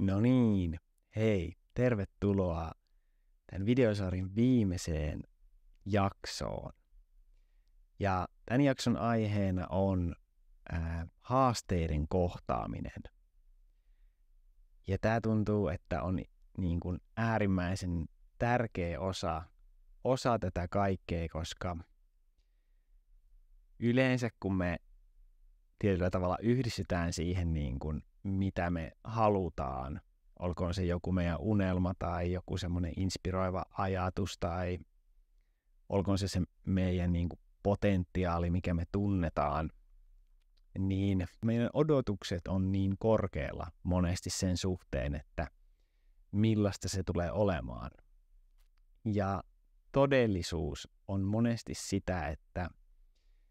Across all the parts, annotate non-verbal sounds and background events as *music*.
No niin, hei, tervetuloa tämän videosarjan viimeiseen jaksoon. Ja tämän jakson aiheena on äh, haasteiden kohtaaminen. Ja tämä tuntuu, että on niin kuin äärimmäisen tärkeä osa, osa tätä kaikkea, koska yleensä kun me tietyllä tavalla yhdistetään siihen niin kuin mitä me halutaan. Olkoon se joku meidän unelma tai joku semmoinen inspiroiva ajatus tai olkoon se se meidän niin kuin potentiaali, mikä me tunnetaan, niin meidän odotukset on niin korkealla monesti sen suhteen, että millaista se tulee olemaan. Ja todellisuus on monesti sitä, että,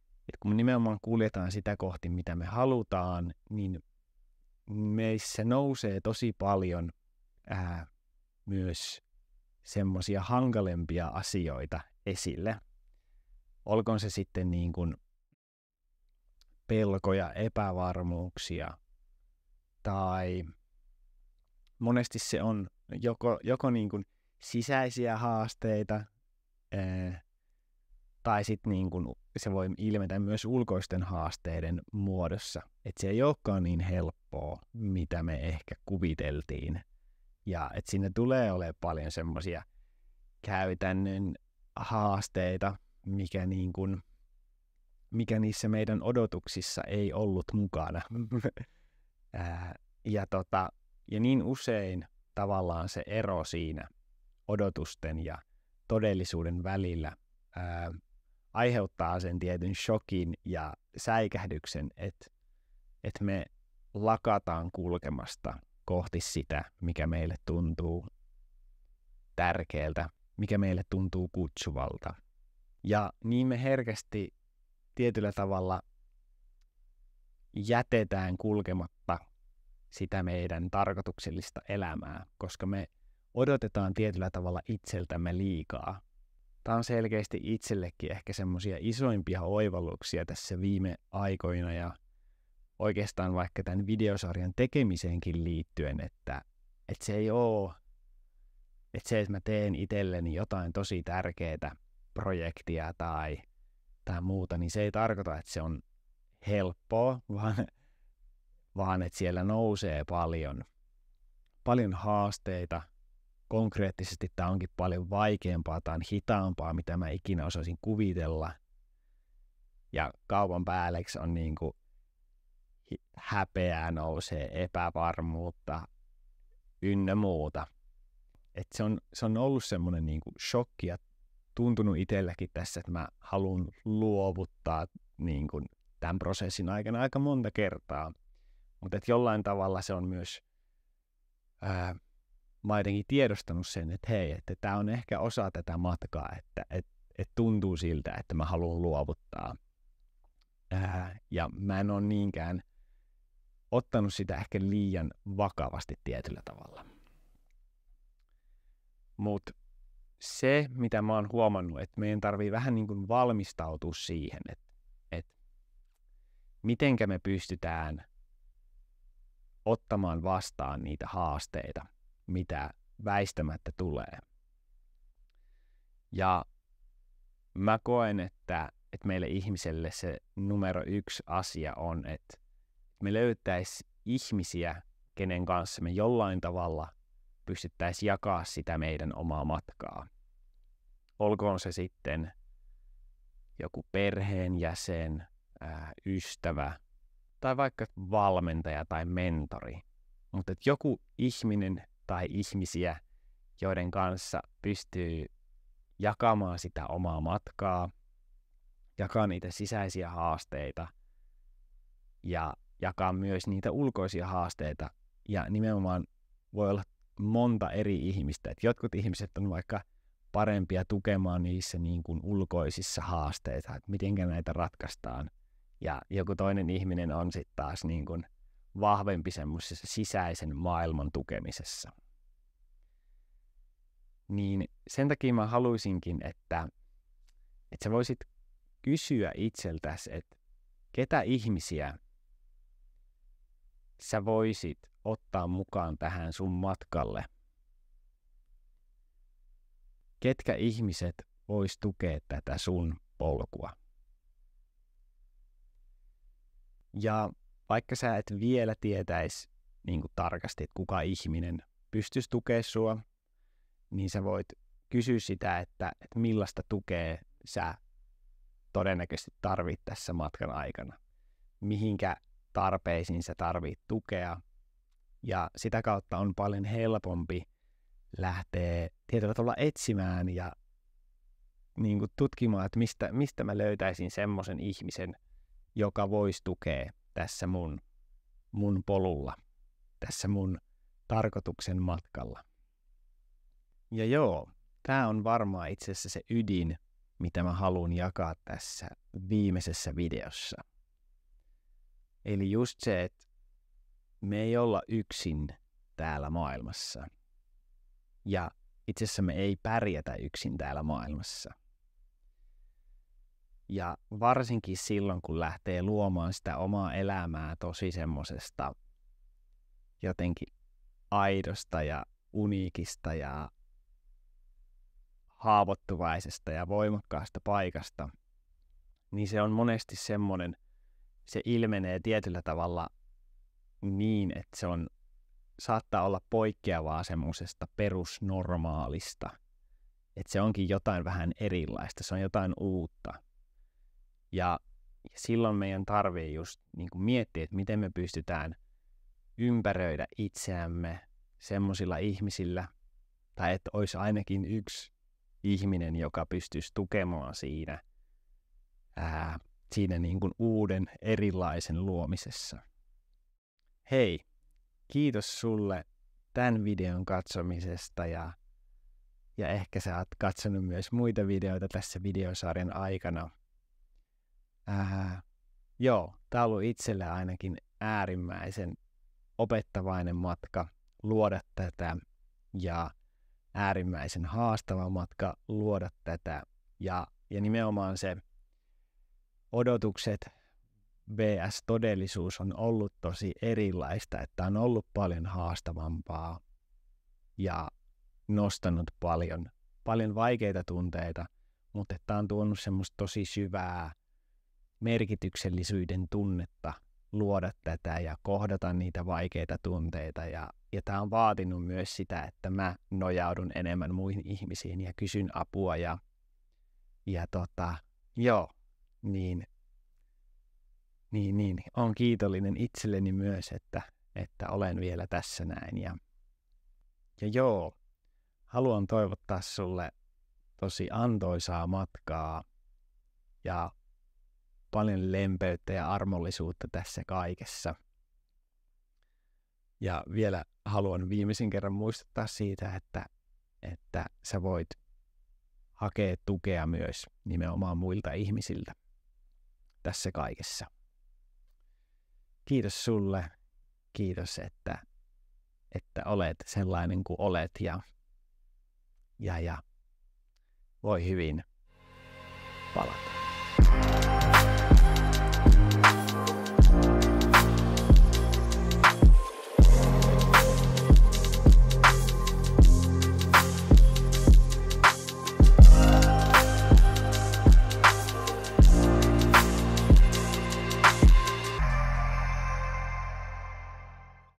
että kun me nimenomaan kuljetaan sitä kohti, mitä me halutaan, niin meissä nousee tosi paljon ää, myös semmoisia hankalempia asioita esille. Olkoon se sitten niin kuin pelkoja, epävarmuuksia tai monesti se on joko, joko niin kuin sisäisiä haasteita ää, tai sitten niin kuin se voi ilmetä myös ulkoisten haasteiden muodossa. Että se ei olekaan niin helppoa, mitä me ehkä kuviteltiin. Ja että sinne tulee olemaan paljon semmoisia käytännön haasteita, mikä, niin kun, mikä niissä meidän odotuksissa ei ollut mukana. *laughs* ja, tota, ja niin usein tavallaan se ero siinä odotusten ja todellisuuden välillä ää, aiheuttaa sen tietyn shokin ja säikähdyksen, että et me lakataan kulkemasta kohti sitä, mikä meille tuntuu tärkeältä, mikä meille tuntuu kutsuvalta. Ja niin me herkästi tietyllä tavalla jätetään kulkematta sitä meidän tarkoituksellista elämää, koska me odotetaan tietyllä tavalla itseltämme liikaa Tämä on selkeästi itsellekin ehkä semmoisia isoimpia oivalluksia tässä viime aikoina ja oikeastaan vaikka tämän videosarjan tekemiseenkin liittyen, että, että se ei ole, että se, että mä teen itselleni jotain tosi tärkeää projektia tai, tai muuta, niin se ei tarkoita, että se on helppoa, *laughs* vaan, vaan että siellä nousee paljon, paljon haasteita, konkreettisesti tämä onkin paljon vaikeampaa, tämä on hitaampaa, mitä mä ikinä osaisin kuvitella. Ja kaupan päälleksi on niin kuin häpeää nousee, epävarmuutta ynnä muuta. Et se, on, se on ollut semmoinen niin kuin shokki ja tuntunut itselläkin tässä, että mä haluan luovuttaa niin kuin tämän prosessin aikana aika monta kertaa. Mutta jollain tavalla se on myös ää, mä oon jotenkin tiedostanut sen, että hei, että tämä on ehkä osa tätä matkaa, että et, et tuntuu siltä, että mä haluan luovuttaa. Ää, ja mä en ole niinkään ottanut sitä ehkä liian vakavasti tietyllä tavalla. Mutta se, mitä mä oon huomannut, että meidän tarvii vähän niin kuin valmistautua siihen, että, että mitenkä me pystytään ottamaan vastaan niitä haasteita – mitä väistämättä tulee. Ja mä koen, että, että meille ihmiselle se numero yksi asia on, että me löytäisi ihmisiä, kenen kanssa me jollain tavalla pystyttäisiin jakaa sitä meidän omaa matkaa. Olkoon se sitten joku perheenjäsen, ää, ystävä tai vaikka valmentaja tai mentori. Mutta joku ihminen, tai ihmisiä, joiden kanssa pystyy jakamaan sitä omaa matkaa, jakaa niitä sisäisiä haasteita ja jakaa myös niitä ulkoisia haasteita. Ja nimenomaan voi olla monta eri ihmistä. Et jotkut ihmiset on vaikka parempia tukemaan niissä niin kuin ulkoisissa haasteissa, että miten näitä ratkaistaan. Ja joku toinen ihminen on sitten taas niin kuin – vahvempi semmoisessa sisäisen maailman tukemisessa. Niin sen takia mä haluaisinkin, että, että sä voisit kysyä itseltäsi, että ketä ihmisiä sä voisit ottaa mukaan tähän sun matkalle. Ketkä ihmiset vois tukea tätä sun polkua? Ja vaikka sä et vielä tietäisi niin kuin tarkasti, että kuka ihminen pystyisi tukemaan sua, niin sä voit kysyä sitä, että, että millaista tukea sä todennäköisesti tarvit tässä matkan aikana. Mihinkä tarpeisiin sä tarvit tukea. Ja sitä kautta on paljon helpompi lähteä tietyllä tavalla etsimään ja niin kuin tutkimaan, että mistä, mistä mä löytäisin semmoisen ihmisen, joka voisi tukea tässä mun, mun polulla, tässä mun tarkoituksen matkalla. Ja joo, tämä on varmaan itse asiassa se ydin, mitä mä haluan jakaa tässä viimeisessä videossa. Eli just se, että me ei olla yksin täällä maailmassa. Ja itse asiassa me ei pärjätä yksin täällä maailmassa. Ja varsinkin silloin, kun lähtee luomaan sitä omaa elämää tosi semmoisesta jotenkin aidosta ja uniikista ja haavoittuvaisesta ja voimakkaasta paikasta, niin se on monesti semmoinen, se ilmenee tietyllä tavalla niin, että se on, saattaa olla poikkeavaa semmoisesta perusnormaalista. Että se onkin jotain vähän erilaista, se on jotain uutta. Ja silloin meidän tarvii just niin kuin miettiä, että miten me pystytään ympäröidä itseämme semmoisilla ihmisillä, tai että olisi ainakin yksi ihminen, joka pystyisi tukemaan siinä, ää, siinä niin kuin uuden erilaisen luomisessa. Hei, kiitos sulle tämän videon katsomisesta ja, ja ehkä sä oot katsonut myös muita videoita tässä videosarjan aikana. Äh, joo, tämä on ollut itselle ainakin äärimmäisen opettavainen matka luoda tätä ja äärimmäisen haastava matka luoda tätä. Ja, ja nimenomaan se odotukset vs. todellisuus on ollut tosi erilaista, että on ollut paljon haastavampaa ja nostanut paljon, paljon vaikeita tunteita, mutta että on tuonut semmoista tosi syvää merkityksellisyyden tunnetta luoda tätä ja kohdata niitä vaikeita tunteita. Ja, ja tämä on vaatinut myös sitä, että mä nojaudun enemmän muihin ihmisiin ja kysyn apua. Ja, ja tota, joo, niin, niin, niin, on kiitollinen itselleni myös, että, että olen vielä tässä näin. Ja, ja joo, haluan toivottaa sulle tosi antoisaa matkaa ja paljon lempeyttä ja armollisuutta tässä kaikessa. Ja vielä haluan viimeisen kerran muistuttaa siitä, että, että sä voit hakea tukea myös nimenomaan muilta ihmisiltä tässä kaikessa. Kiitos sulle, kiitos, että, että olet sellainen kuin olet ja, ja, ja voi hyvin palata.